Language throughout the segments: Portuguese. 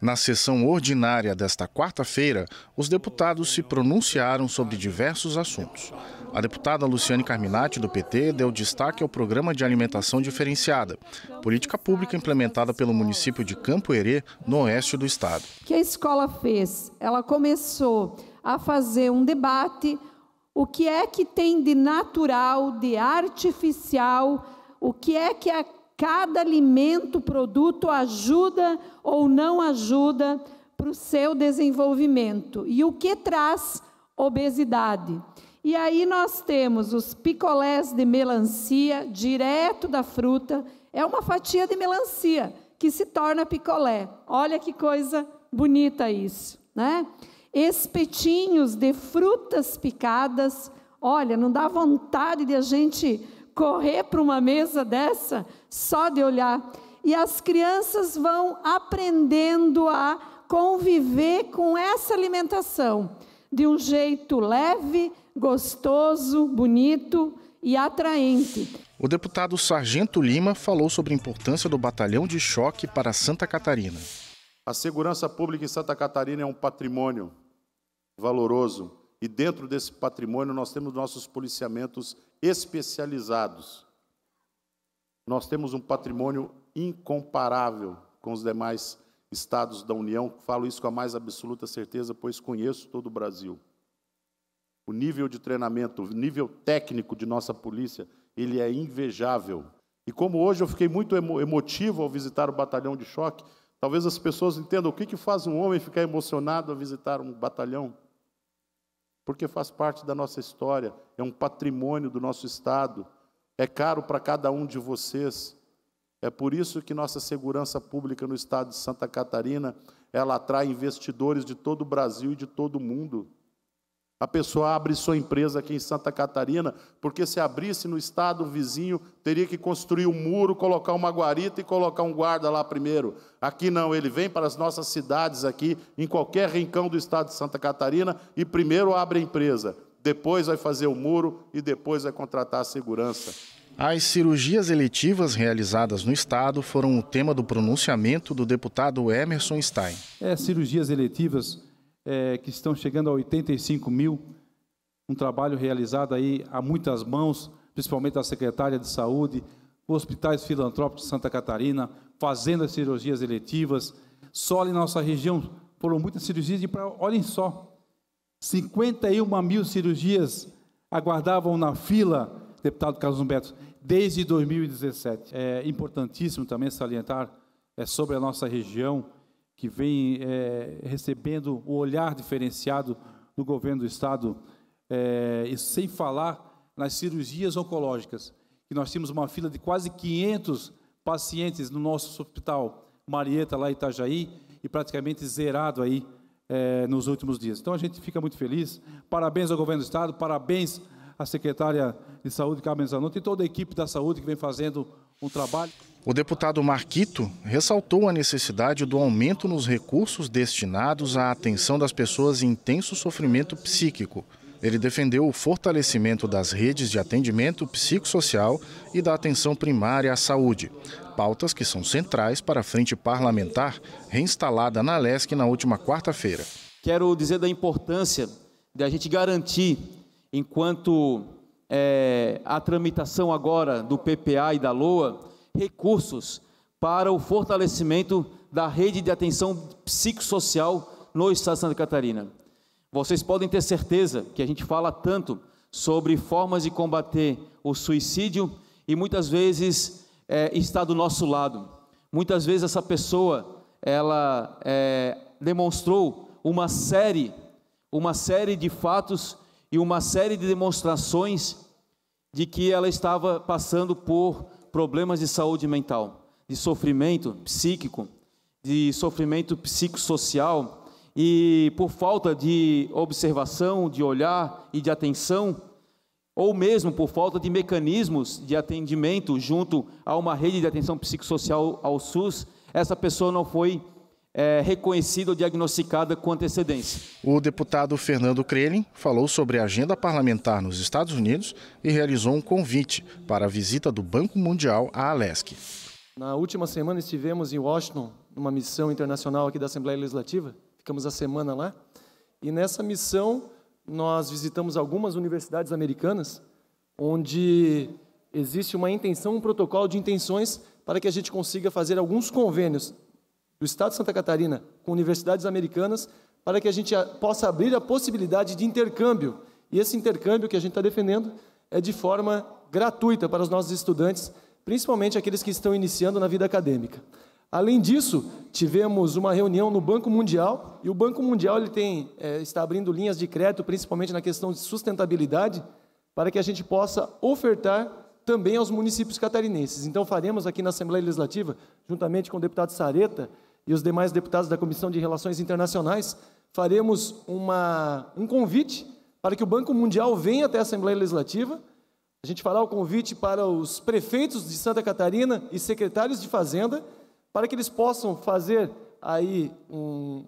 Na sessão ordinária desta quarta-feira, os deputados se pronunciaram sobre diversos assuntos. A deputada Luciane Carminati, do PT, deu destaque ao programa de alimentação diferenciada, política pública implementada pelo município de Campo Herê, no oeste do estado. O que a escola fez? Ela começou a fazer um debate: o que é que tem de natural, de artificial, o que é que a Cada alimento, produto ajuda ou não ajuda para o seu desenvolvimento. E o que traz obesidade? E aí nós temos os picolés de melancia, direto da fruta, é uma fatia de melancia que se torna picolé. Olha que coisa bonita isso, né? Espetinhos de frutas picadas. Olha, não dá vontade de a gente correr para uma mesa dessa só de olhar. E as crianças vão aprendendo a conviver com essa alimentação de um jeito leve, gostoso, bonito e atraente. O deputado Sargento Lima falou sobre a importância do batalhão de choque para Santa Catarina. A segurança pública em Santa Catarina é um patrimônio valoroso e dentro desse patrimônio nós temos nossos policiamentos especializados. Nós temos um patrimônio incomparável com os demais estados da União. Falo isso com a mais absoluta certeza, pois conheço todo o Brasil. O nível de treinamento, o nível técnico de nossa polícia, ele é invejável. E como hoje eu fiquei muito emo emotivo ao visitar o batalhão de choque, talvez as pessoas entendam o que, que faz um homem ficar emocionado a visitar um batalhão porque faz parte da nossa história, é um patrimônio do nosso Estado, é caro para cada um de vocês. É por isso que nossa segurança pública no estado de Santa Catarina, ela atrai investidores de todo o Brasil e de todo o mundo. A pessoa abre sua empresa aqui em Santa Catarina, porque se abrisse no estado vizinho, teria que construir um muro, colocar uma guarita e colocar um guarda lá primeiro. Aqui não, ele vem para as nossas cidades aqui, em qualquer rincão do estado de Santa Catarina, e primeiro abre a empresa, depois vai fazer o muro e depois vai contratar a segurança. As cirurgias eletivas realizadas no Estado foram o tema do pronunciamento do deputado Emerson Stein. É, cirurgias eletivas é, que estão chegando a 85 mil. Um trabalho realizado aí a muitas mãos, principalmente a secretária de saúde, hospitais filantrópicos de Santa Catarina, fazendo as cirurgias eletivas. Só em nossa região foram muitas cirurgias, e pra, olhem só, 51 mil cirurgias aguardavam na fila, deputado Carlos Humberto, desde 2017. É importantíssimo também salientar é, sobre a nossa região, que vem é, recebendo o olhar diferenciado do governo do Estado, é, e sem falar nas cirurgias oncológicas, que nós tínhamos uma fila de quase 500 pacientes no nosso hospital Marieta, lá em Itajaí, e praticamente zerado aí é, nos últimos dias. Então a gente fica muito feliz. Parabéns ao governo do Estado, parabéns à secretária de Saúde, Carmen Zanotto, e toda a equipe da saúde que vem fazendo o trabalho. O deputado Marquito ressaltou a necessidade do aumento nos recursos destinados à atenção das pessoas em intenso sofrimento psíquico. Ele defendeu o fortalecimento das redes de atendimento psicossocial e da atenção primária à saúde, pautas que são centrais para a frente parlamentar reinstalada na LESC na última quarta-feira. Quero dizer da importância de a gente garantir, enquanto é, a tramitação agora do PPA e da LOA recursos para o fortalecimento da rede de atenção psicossocial no Estado de Santa Catarina. Vocês podem ter certeza que a gente fala tanto sobre formas de combater o suicídio e muitas vezes é, está do nosso lado. Muitas vezes essa pessoa ela é, demonstrou uma série, uma série de fatos e uma série de demonstrações de que ela estava passando por problemas de saúde mental, de sofrimento psíquico, de sofrimento psicossocial e por falta de observação, de olhar e de atenção, ou mesmo por falta de mecanismos de atendimento junto a uma rede de atenção psicossocial ao SUS, essa pessoa não foi é, reconhecida ou diagnosticada com antecedência. O deputado Fernando Krelin falou sobre a agenda parlamentar nos Estados Unidos e realizou um convite para a visita do Banco Mundial à Alesc. Na última semana estivemos em Washington, numa missão internacional aqui da Assembleia Legislativa. Ficamos a semana lá. E nessa missão nós visitamos algumas universidades americanas, onde existe uma intenção, um protocolo de intenções para que a gente consiga fazer alguns convênios do Estado de Santa Catarina com universidades americanas para que a gente possa abrir a possibilidade de intercâmbio. E esse intercâmbio que a gente está defendendo é de forma gratuita para os nossos estudantes, principalmente aqueles que estão iniciando na vida acadêmica. Além disso, tivemos uma reunião no Banco Mundial, e o Banco Mundial ele tem, é, está abrindo linhas de crédito, principalmente na questão de sustentabilidade, para que a gente possa ofertar também aos municípios catarinenses. Então, faremos aqui na Assembleia Legislativa, juntamente com o deputado Sareta, e os demais deputados da Comissão de Relações Internacionais, faremos uma, um convite para que o Banco Mundial venha até a Assembleia Legislativa. A gente fará o convite para os prefeitos de Santa Catarina e secretários de Fazenda, para que eles possam fazer aí um,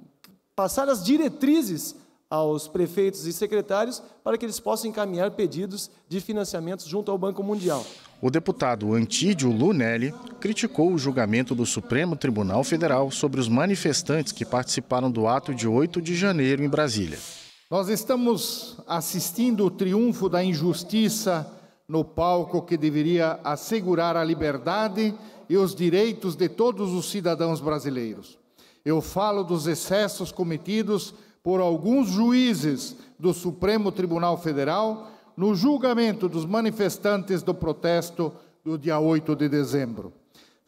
passar as diretrizes aos prefeitos e secretários para que eles possam encaminhar pedidos de financiamentos junto ao Banco Mundial. O deputado Antídio Lunelli criticou o julgamento do Supremo Tribunal Federal sobre os manifestantes que participaram do ato de 8 de janeiro em Brasília. Nós estamos assistindo o triunfo da injustiça no palco que deveria assegurar a liberdade e os direitos de todos os cidadãos brasileiros. Eu falo dos excessos cometidos por alguns juízes do Supremo Tribunal Federal no julgamento dos manifestantes do protesto do dia 8 de dezembro.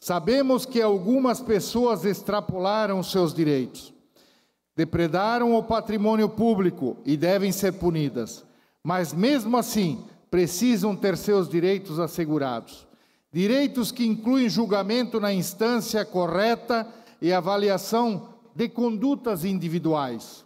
Sabemos que algumas pessoas extrapolaram seus direitos, depredaram o patrimônio público e devem ser punidas, mas mesmo assim precisam ter seus direitos assegurados. Direitos que incluem julgamento na instância correta e avaliação de condutas individuais.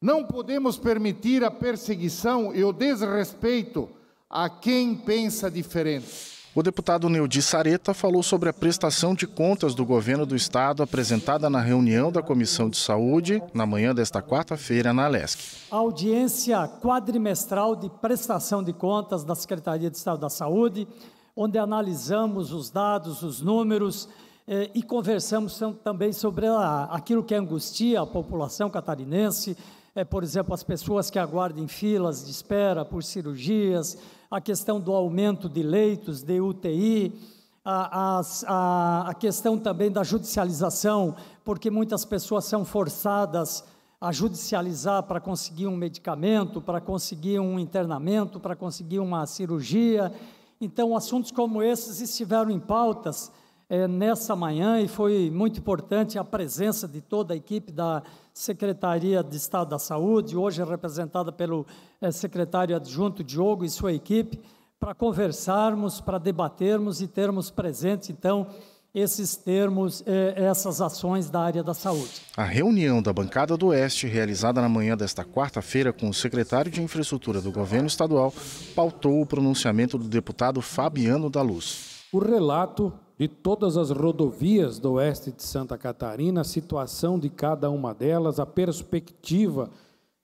Não podemos permitir a perseguição e o desrespeito a quem pensa diferente. O deputado Neudi Sareta falou sobre a prestação de contas do governo do estado apresentada na reunião da Comissão de Saúde na manhã desta quarta-feira na Alesc. audiência quadrimestral de prestação de contas da Secretaria de Estado da Saúde, onde analisamos os dados, os números eh, e conversamos também sobre a, aquilo que angustia a população catarinense, é, por exemplo, as pessoas que aguardam filas de espera por cirurgias, a questão do aumento de leitos de UTI, a, a, a questão também da judicialização, porque muitas pessoas são forçadas a judicializar para conseguir um medicamento, para conseguir um internamento, para conseguir uma cirurgia. Então, assuntos como esses estiveram em pautas é, nessa manhã e foi muito importante a presença de toda a equipe da Secretaria de Estado da Saúde, hoje representada pelo é, secretário adjunto Diogo e sua equipe, para conversarmos, para debatermos e termos presente, então, esses termos, é, essas ações da área da saúde. A reunião da bancada do Oeste, realizada na manhã desta quarta-feira com o secretário de Infraestrutura do governo estadual, pautou o pronunciamento do deputado Fabiano da Luz. O relato de todas as rodovias do oeste de Santa Catarina, a situação de cada uma delas, a perspectiva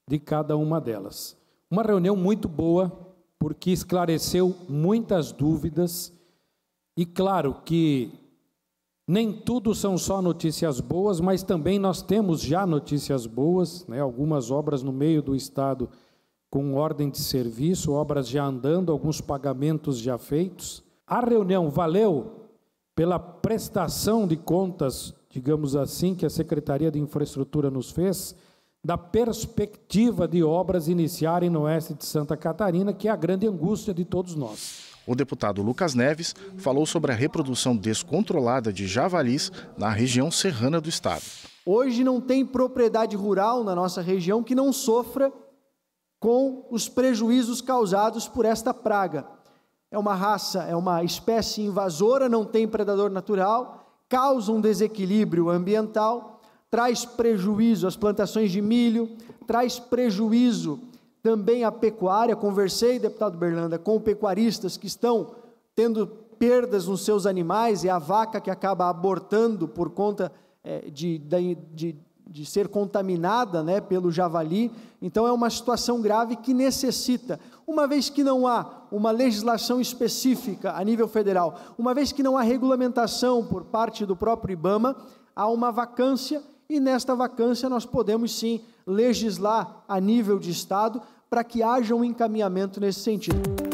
de cada uma delas. Uma reunião muito boa, porque esclareceu muitas dúvidas, e claro que nem tudo são só notícias boas, mas também nós temos já notícias boas, né? algumas obras no meio do estado com ordem de serviço, obras já andando, alguns pagamentos já feitos. A reunião valeu pela prestação de contas, digamos assim, que a Secretaria de Infraestrutura nos fez, da perspectiva de obras iniciarem no oeste de Santa Catarina, que é a grande angústia de todos nós. O deputado Lucas Neves falou sobre a reprodução descontrolada de javalis na região serrana do estado. Hoje não tem propriedade rural na nossa região que não sofra com os prejuízos causados por esta praga é uma raça, é uma espécie invasora, não tem predador natural, causa um desequilíbrio ambiental, traz prejuízo às plantações de milho, traz prejuízo também à pecuária. Conversei, deputado Berlanda, com pecuaristas que estão tendo perdas nos seus animais e a vaca que acaba abortando por conta é, de, de, de ser contaminada né, pelo javali. Então, é uma situação grave que necessita uma vez que não há uma legislação específica a nível federal, uma vez que não há regulamentação por parte do próprio IBAMA, há uma vacância e nesta vacância nós podemos sim legislar a nível de Estado para que haja um encaminhamento nesse sentido.